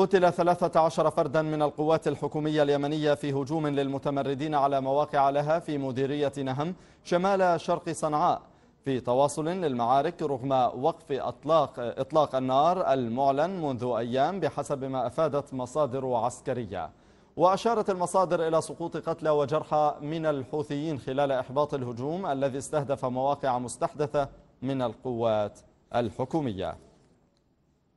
قتل 13 فردا من القوات الحكومية اليمنية في هجوم للمتمردين على مواقع لها في مديرية نهم شمال شرق صنعاء في تواصل للمعارك رغم وقف أطلاق, إطلاق النار المعلن منذ أيام بحسب ما أفادت مصادر عسكرية وأشارت المصادر إلى سقوط قتلى وجرحى من الحوثيين خلال إحباط الهجوم الذي استهدف مواقع مستحدثة من القوات الحكومية